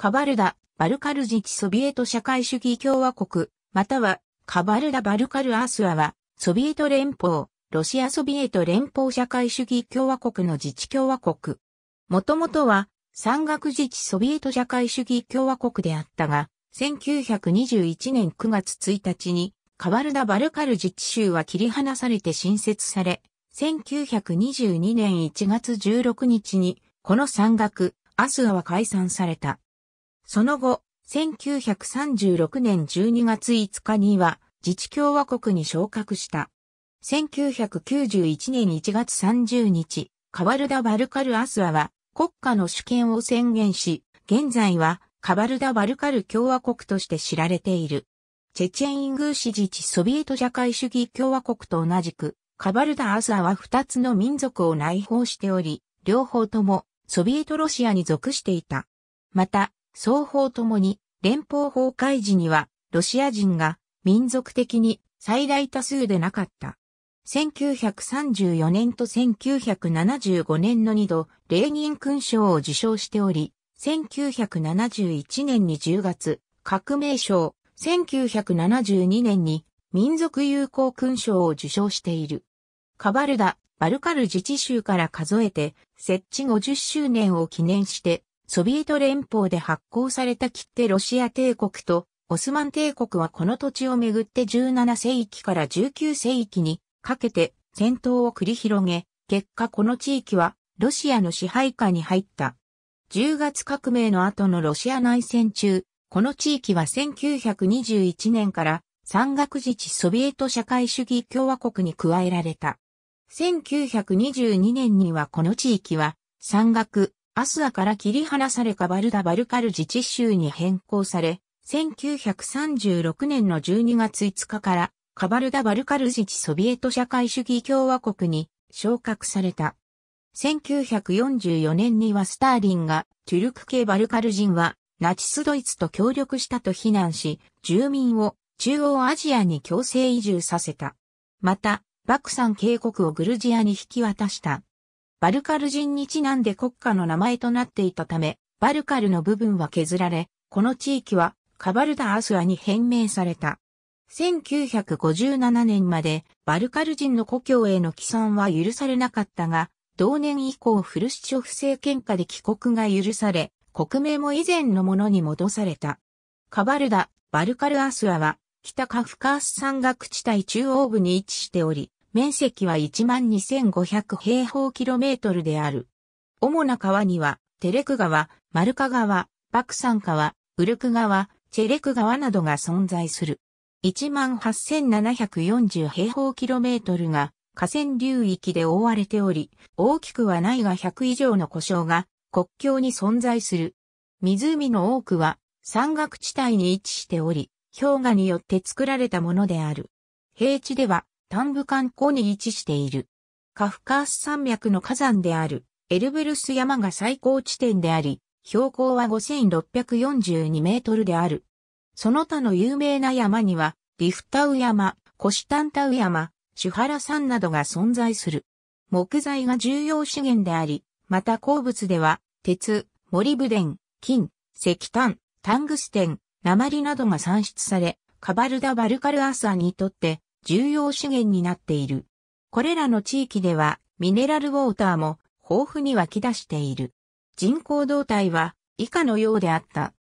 カバルダ、バルカル自治ソビエト社会主義共和国、または、カバルダ・バルカル・アースアは、ソビエト連邦、ロシアソビエト連邦社会主義共和国の自治共和国。もともとは、山岳自治ソビエト社会主義共和国であったが、1921年9月1日に、カバルダ・バルカル自治州は切り離されて新設され、1922年1月16日に、この山岳、アスアは解散された。その後、1936年12月5日には自治共和国に昇格した。1991年1月30日、カバルダ・バルカル・アスワは国家の主権を宣言し、現在はカバルダ・バルカル共和国として知られている。チェチェン・イングー自治ソビエト社会主義共和国と同じく、カバルダ・アスワは2つの民族を内包しており、両方ともソビエトロシアに属していた。また、双方ともに連邦崩壊時にはロシア人が民族的に最大多数でなかった。1934年と1975年の2度、レーニン勲章を受章しており、1971年に10月、革命賞、1972年に民族友好勲章を受章している。カバルダ、バルカル自治州から数えて、設置50周年を記念して、ソビエト連邦で発行された切手ロシア帝国とオスマン帝国はこの土地をめぐって17世紀から19世紀にかけて戦闘を繰り広げ、結果この地域はロシアの支配下に入った。10月革命の後のロシア内戦中、この地域は1921年から山岳自治ソビエト社会主義共和国に加えられた。1922年にはこの地域は山岳アスアから切り離されカバルダ・バルカル自治州に変更され、1936年の12月5日からカバルダ・バルカル自治ソビエト社会主義共和国に昇格された。1944年にはスターリンがトゥルク系バルカル人はナチスドイツと協力したと非難し、住民を中央アジアに強制移住させた。また、バクサン渓谷をグルジアに引き渡した。バルカル人にちなんで国家の名前となっていたため、バルカルの部分は削られ、この地域はカバルダ・アスアに変名された。1957年までバルカル人の故郷への帰還は許されなかったが、同年以降フルシチョフ政権下で帰国が許され、国名も以前のものに戻された。カバルダ、バルカルアスアは、北カフカース山岳地帯中央部に位置しており、面積は12,500平方キロメートルである。主な川には、テレク川、マルカ川、バクサン川、ウルク川、チェレク川などが存在する。18,740平方キロメートルが河川流域で覆われており、大きくはないが100以上の故障が国境に存在する。湖の多くは山岳地帯に位置しており、氷河によって作られたものである。平地では丹武観光に位置している。カフカース山脈の火山であるエルブルス山が最高地点であり、標高は5642メートルである。その他の有名な山には、リフタウ山、コシタンタウ山、シュハラ山などが存在する。木材が重要資源であり、また鉱物では、鉄、モリブデン、金、石炭、タングステン、鉛などが産出され、カバルダ・バルカルアーサーにとって重要資源になっている。これらの地域ではミネラルウォーターも豊富に湧き出している。人口動態は以下のようであった。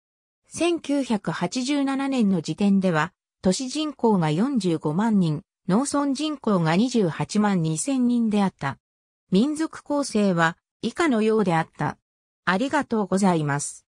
1987年の時点では、都市人口が45万人、農村人口が28万2千人であった。民族構成は以下のようであった。ありがとうございます。